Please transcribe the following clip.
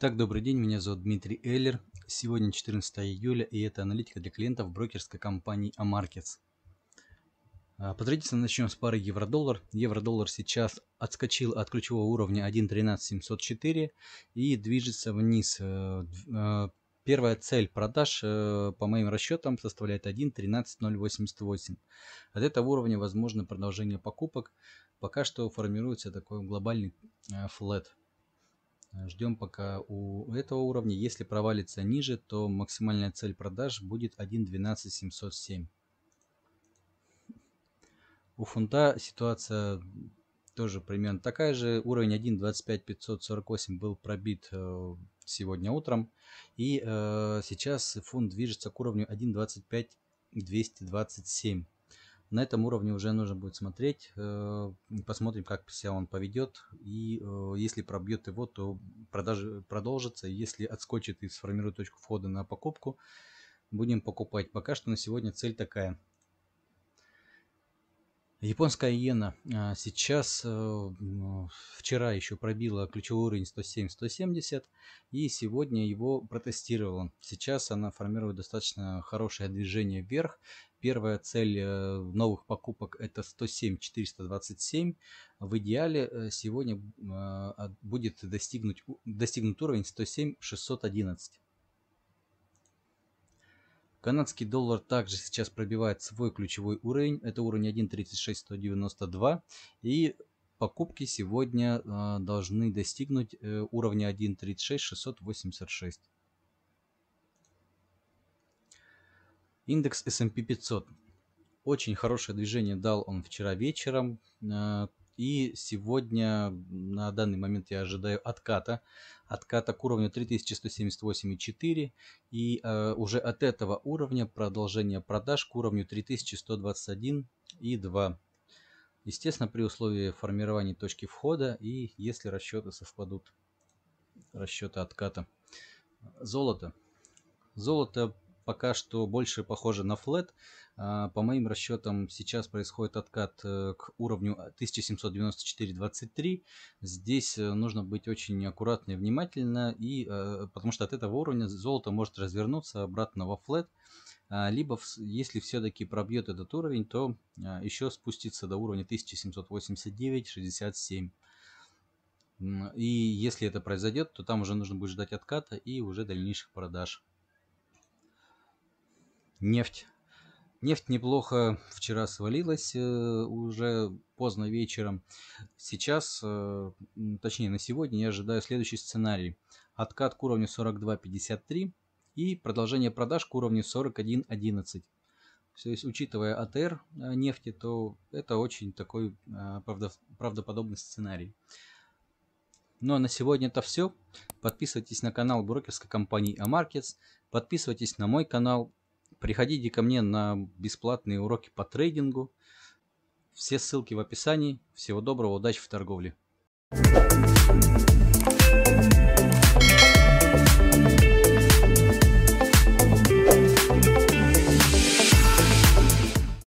Так, добрый день, меня зовут Дмитрий Эллер. Сегодня 14 июля, и это аналитика для клиентов брокерской компании Amarkets. А, по начнем с пары евро-доллар. Евро-доллар сейчас отскочил от ключевого уровня 1.13704 и движется вниз. Э, э, первая цель продаж, э, по моим расчетам, составляет 1.13088. От этого уровня возможно продолжение покупок. Пока что формируется такой глобальный флет – Ждем пока у этого уровня. Если провалится ниже, то максимальная цель продаж будет 1.12707. У фунта ситуация тоже примерно такая же. Уровень 1.25548 был пробит э, сегодня утром. И э, сейчас фунт движется к уровню 1.25227. На этом уровне уже нужно будет смотреть. Э, посмотрим, как себя он поведет. И э, если пробьет его, то продажи продолжится. Если отскочит и сформирует точку входа на покупку, будем покупать. Пока что на сегодня цель такая. Японская иена э, сейчас, вчера еще пробила ключевой уровень 107-170 и сегодня его протестировала. Сейчас она формирует достаточно хорошее движение вверх Первая цель э, новых покупок это 107 427. В идеале э, сегодня э, будет достигнуть, достигнут уровень 107 611. Канадский доллар также сейчас пробивает свой ключевой уровень. Это уровень 1.36192. И покупки сегодня должны достигнуть уровня 1.36686. Индекс S&P 500. Очень хорошее движение дал он вчера вечером. Э, и сегодня, на данный момент я ожидаю отката. Отката к уровню 3178,4. И э, уже от этого уровня продолжение продаж к уровню 3121,2. Естественно, при условии формирования точки входа и если расчеты совпадут. Расчеты отката. Золото. Золото пока что больше похоже на флет. А, по моим расчетам сейчас происходит откат э, к уровню 1794.23. Здесь э, нужно быть очень аккуратно и внимательно, и, э, потому что от этого уровня золото может развернуться обратно во флет. А, либо, если все-таки пробьет этот уровень, то а, еще спустится до уровня 1789.67. И если это произойдет, то там уже нужно будет ждать отката и уже дальнейших продаж. Нефть. Нефть неплохо вчера свалилась э, уже поздно вечером. Сейчас, э, точнее на сегодня, я ожидаю следующий сценарий. Откат к уровню 42.53 и продолжение продаж к уровню 41.11. То есть, учитывая АТР э, нефти, то это очень такой правдоподобный сценарий. Ну а на сегодня это все. Подписывайтесь на канал брокерской компании Амаркетс. Подписывайтесь на мой канал Приходите ко мне на бесплатные уроки по трейдингу. Все ссылки в описании. Всего доброго, удачи в торговле.